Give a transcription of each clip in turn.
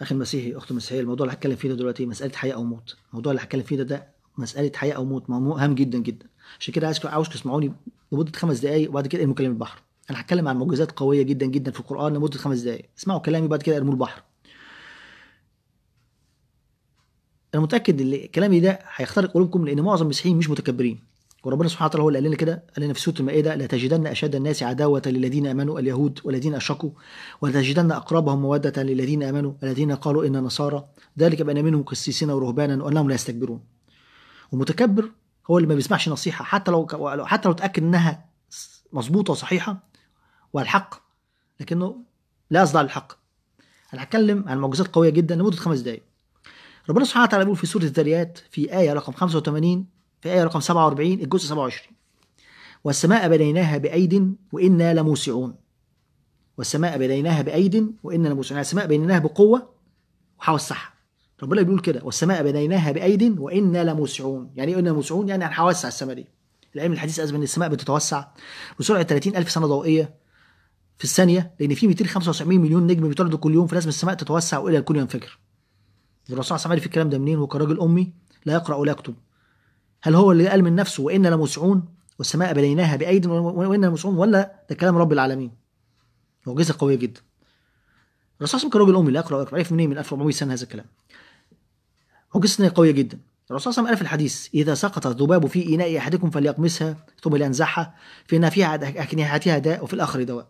اخي المسيحي اخت المسيحيه الموضوع اللي هتكلم فيه ده دلوقتي مساله حياه او موت الموضوع اللي هتكلم فيه ده ده مساله حياه او موت موضوع هام جدا جدا عشان كده عايزكم عاوزكم تسمعوني لمده خمس دقائق وبعد كده ارموا كلام البحر انا هتكلم عن معجزات قويه جدا جدا في القران لمده خمس دقائق اسمعوا كلامي وبعد كده ارموا البحر انا متاكد ان كلامي ده هيخترق قلوبكم لان معظم المسيحيين مش متكبرين وربنا سبحانه وتعالى هو اللي قال لنا كده قال لنا في سوره المائده لتجدن اشد الناس عداوه للذين امنوا اليهود والذين اشركوا ولتجدن اقربهم موده للذين امنوا الذين قالوا ان نصارى ذلك بان منهم قسيسين ورهبانا وانهم لا يستكبرون ومتكبر هو اللي ما بيسمعش نصيحه حتى لو حتى لو اتاكد انها مظبوطه وصحيحه والحق لكنه لا يصدع الحق انا هتكلم عن معجزات قويه جدا لمده خمس دقائق ربنا سبحانه وتعالى بيقول في سوره الذريات في ايه رقم 85 في آية رقم 47 الجزء 27 والسماء بنيناها بأيد وإنا لموسعون والسماء بنيناها بأيد وإنا لموسعون يعني السماء بنيناها بقوة وهوسعها ربنا بيقول كده والسماء بنيناها بأيد وإنا لموسعون يعني إيه إنا لموسعون يعني هنوسع السماء دي العلم الحديث أثبت إن السماء بتتوسع بسرعة 30 ألف سنة ضوئية في الثانية لأن في 275 مليون نجم بيطردوا كل يوم فلازم السماء تتوسع وإلى الكون ينفجر الرسول صلى الله عليه وسلم في الكلام ده منين هو كراجل أمي لا يقرأ ولا يكتب هل هو اللي قال من نفسه وإنا لموسعون والسماء بنيناها بأيد وإنا لموسعون ولا ده كلام رب العالمين معجزة قوية جدا الرسول صلى الله عليه وسلم كان رجل أمي لا يقرأ ويكتب عرف منين من 1400 سنة هذا الكلام معجزة قوية جدا الرسول صلى الله عليه وسلم قال في الحديث إذا سقط الذباب في إناء أحدكم فليقمسها ثم لينزعها فإن فيها أجنحتها داء وفي الآخر دواء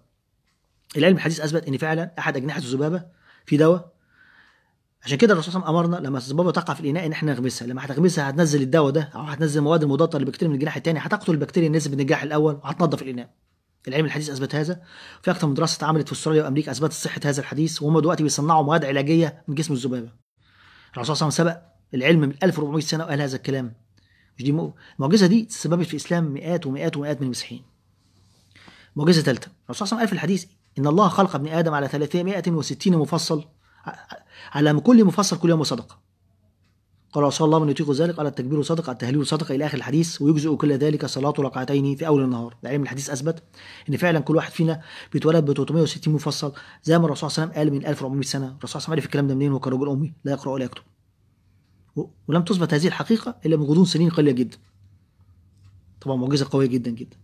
العلم الحديث أثبت إن فعلا أحد أجنحة الذبابة في دواء عشان كده الرسول صلى الله عليه وسلم امرنا لما الذبابه تقع في الاناء ان احنا نغمسها لما هتغمسها هتنزل الدواء ده او هتنزل المواد المضادة للبكتيريا من الجناح الثاني هتقتل البكتيريا نسبه النجاح الاول وهتنظف الاناء العلم الحديث اثبت هذا في اكثر من دراسه اتعملت في استراليا وامريكا اثبتت صحه هذا الحديث وهم دلوقتي بيصنعوا مواد علاجيه من جسم الذبابه الرسول صلى الله عليه وسلم سبق العلم من 1400 سنه وقال هذا الكلام مش دي المعجزه دي سببت في اسلام مئات ومئات ومئات من المسيحيين معجزه ثالثه الرسول صلى الله عليه وسلم قال في الحديث ان الله خلق ابن ادم على 360 مفصل على كل مفسر كل يوم صدقه قال رسول الله من يطيق ذلك على التكبير صدقه التهليل صدقه الى اخر الحديث ويجزئ كل ذلك صلاه ركعتين في اول النهار العلم الحديث اثبت ان فعلا كل واحد فينا بيتولد ب 360 مفصل زي ما الرسول صلى الله عليه وسلم قال من 1400 سنه الرسول صلى الله عليه وسلم عرف الكلام ده منين هو كان رجل امي لا يقرا ولا يكتب ولم تثبت هذه الحقيقه الا من غضون سنين قليله جدا طبعا معجزه قويه جدا جدا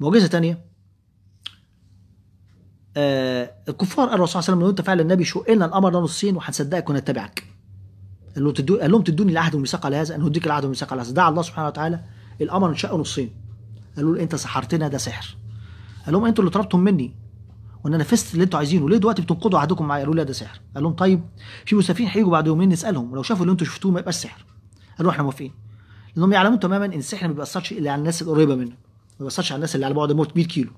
معجزه ثانيه آه الكفار قالوا صلى الله عليه وسلم لو انت فعلا النبي شق لنا الامر ده نصين وهنصدقك ونتبعك قال لهم قال لهم تدوني العهد والميثاق على هذا انا هديك العهد والميثاق على هذا دعا الله سبحانه وتعالى الامر انشقه نصين قالوا له انت سحرتنا ده سحر قال لهم انتوا اللي طلبتم مني وان انا فزت اللي انتوا عايزينه ليه دلوقتي بتنقضوا عهدكم معايا قالوا لا ده سحر قال لهم طيب في مسافرين هيجوا بعد يومين نسالهم ولو شافوا اللي انتوا شفتوه ما يبقاش سحر قالوا احنا موافقين لانهم يعلمون تماما ان السحر ما بيأثرش الا على الناس القريبه منه ما بيأثرش على الناس اللي على بعد 100 كيلو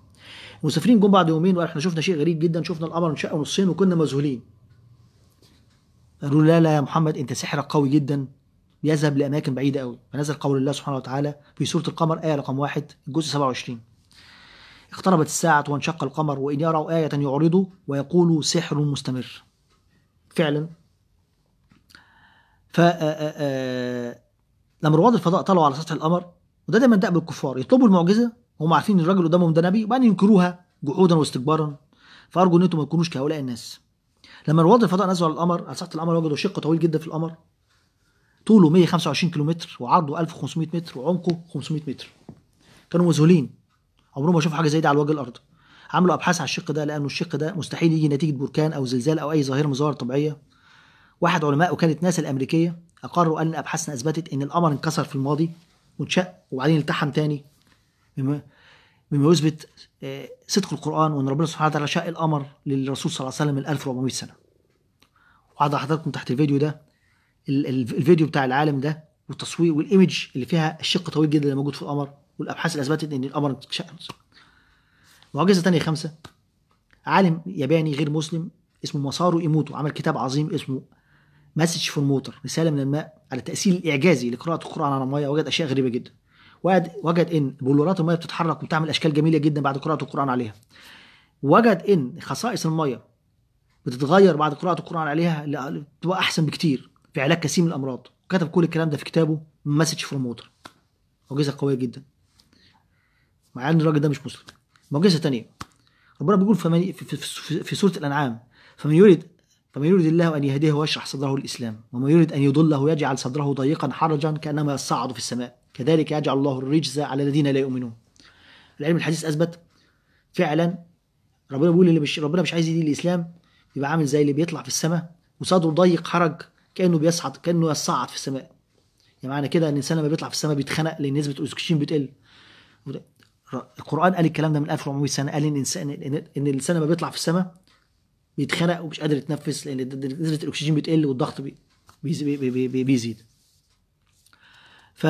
المسافرين جم بعد يومين وقال احنا شفنا شيء غريب جدا شفنا القمر انشق نصين وكنا مذهولين قالوا لا لا يا محمد انت سحرك قوي جدا يذهب لاماكن بعيده قوي فنزل قول الله سبحانه وتعالى في سوره القمر ايه رقم واحد الجزء 27 اقتربت الساعة وانشق القمر وإن يروا آية يعرضوا ويقولوا سحر مستمر فعلا ف آه، آه، آه، لما رواد الفضاء طلعوا على سطح القمر وده دايما دأب الكفار يطلبوا المعجزة هم عارفين ان الراجل قدامهم ده نبي وبعدين ينكروها جحودا واستكبارا فارجو ان انتم ما تكونوش كهؤلاء الناس لما رواد الفضاء نزلوا على القمر على سطح القمر وجدوا شق طويل جدا في القمر طوله 125 كيلومتر وعرضه 1500 متر وعمقه 500 متر كانوا مذهولين عمرهم ما شافوا حاجه زي دي على وجه الارض عملوا ابحاث على الشق ده لانه الشق ده مستحيل يجي نتيجه بركان او زلزال او اي ظاهره من طبيعيه واحد علماء وكاله ناسا الامريكيه اقروا ان ابحاثنا اثبتت ان القمر انكسر في الماضي واتشق وبعدين التحم تاني مما مما يثبت آه، صدق القرآن وأن ربنا سبحانه وتعالى شاء الأمر للرسول صلى الله عليه وسلم من 1400 سنة وعد حضراتكم تحت الفيديو ده الفيديو بتاع العالم ده والتصوير والإيمج اللي فيها الشق طويل جدا اللي موجود في القمر والأبحاث اللي أثبتت إن القمر معجزة ثانيه خمسة عالم ياباني غير مسلم اسمه مسارو إيموتو عمل كتاب عظيم اسمه مسج فور موتر رسالة من الماء على التأثير الإعجازي لقراءة القرآن على المية وجد أشياء غريبة جدا وجد ان بلورات الميه بتتحرك وبتعمل اشكال جميله جدا بعد قراءه القران عليها وجد ان خصائص الميه بتتغير بعد قراءه القران عليها بتبقى احسن بكتير في علاج كثير من الامراض كتب كل الكلام ده في كتابه مسج فروم ووتر معجزه قويه جدا مع ان الراجل ده مش مسلم معجزه تانية ربنا بيقول في, في, في, في سوره الانعام فمن يريد فمن يريد الله ان يهديه ويشرح صدره الاسلام ومن يريد ان يضله يجعل صدره ضيقا حرجا كانما يصعد في السماء كذلك يجعل الله الرجز على الذين لا يؤمنون العلم الحديث اثبت فعلا ربنا بيقول اللي مش ربنا مش عايز يدين الاسلام يبقى عامل زي اللي بيطلع في السماء وصدره ضيق حرج كانه بيصعد كانه يصعد في السماء يعني معنى كده ان الانسان لما بيطلع في السماء بيتخنق لان نسبه الاكسجين بتقل القران قال الكلام ده من 1400 سنه قال ان الانسان ان الانسان لما بيطلع في السماء بيتخنق ومش قادر يتنفس لان نسبه الاكسجين بتقل والضغط بيزيد بي بي بي ف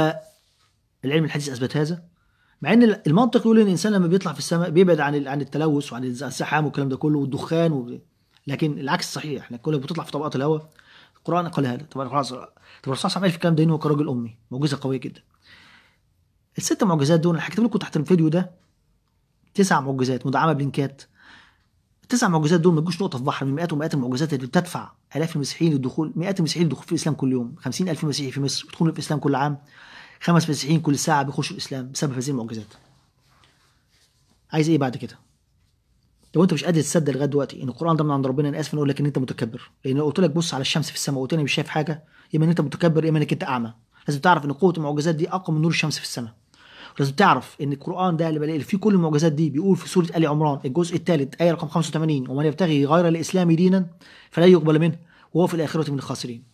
العلم الحديث اثبت هذا مع ان المنطق يقول ان الانسان لما بيطلع في السماء بيبعد عن عن التلوث وعن الزحام والكلام ده كله والدخان و... لكن العكس صحيح احنا كل بتطلع في طبقات الهواء القران قال هذا طبعا القران طبعا الرسول صلى الله عليه وسلم في الكلام ده هو كراجل امي معجزه قويه جدا الست معجزات دول انا هكتب لكم تحت الفيديو ده تسع معجزات مدعمه بلينكات التسع معجزات دول ما تجوش نقطه في بحر من مئات ومئات المعجزات اللي بتدفع الاف المسيحيين للدخول مئات المسيحيين للدخول في الاسلام كل يوم 50000 مسيحي في مصر بيدخلوا في الاسلام كل عام خمس مسيحيين كل ساعه بيخشوا الاسلام بسبب هذه المعجزات عايز ايه بعد كده لو انت مش قادر تصدق لغايه دلوقتي ان القران ده من عند ربنا انا اسف اقول لك ان انت متكبر لان لو قلت لك بص على الشمس في السماء وقلت لي مش شايف حاجه اما ان انت متكبر يا اما انك انت اعمى لازم تعرف ان قوه المعجزات دي اقوى من نور الشمس في السماء لازم تعرف ان القران ده اللي فيه كل المعجزات دي بيقول في سوره ال عمران الجزء الثالث ايه رقم 85 ومن يبتغي غير الاسلام دينا فلا يقبل منه وهو في الاخره من الخاسرين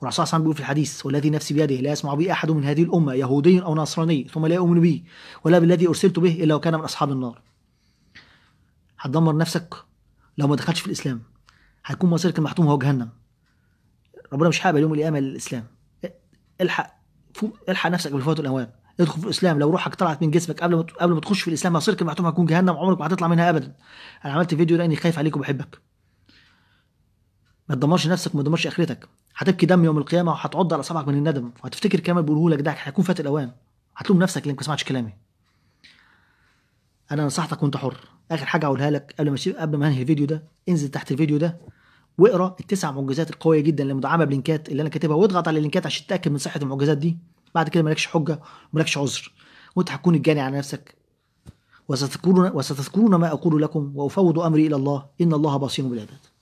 والرسول صلى الله عليه وسلم بيقول في الحديث والذي نفسي بيده لا يسمع بي أحد من هذه الأمة يهودي أو نصراني ثم لا يؤمن بي ولا بالذي أرسلت به إلا وكان من أصحاب النار هتدمر نفسك لو ما دخلتش في الإسلام هيكون مصيرك المحتوم هو جهنم ربنا مش حابب يوم القيامة الإسلام الحق الحق نفسك بالفوات الأوان ادخل في الاسلام لو روحك طلعت من جسمك قبل ما قبل ما تخش في الاسلام مصيرك المحتوم هتكون جهنم عمرك ما هتطلع منها ابدا انا عملت فيديو لاني خايف عليك وبحبك ما تدمرش نفسك وما تدمرش اخرتك هتبكي دم يوم القيامه وهتعض على اصابعك من الندم وهتفتكر الكلام اللي بقوله لك ده هيكون فات الاوان هتلوم نفسك لانك ما سمعتش كلامي انا نصحتك وانت حر اخر حاجه اقولها لك قبل ما قبل ما انهي الفيديو ده انزل تحت الفيديو ده واقرا التسع معجزات القويه جدا اللي مدعمه بلينكات اللي انا كاتبها واضغط على اللينكات عشان تتاكد من صحه المعجزات دي بعد كده مالكش حجه ومالكش عذر وانت هتكون الجاني على نفسك وستذكرون وستذكرون ما اقول لكم وافوض امري الى الله ان الله بصير بالعباد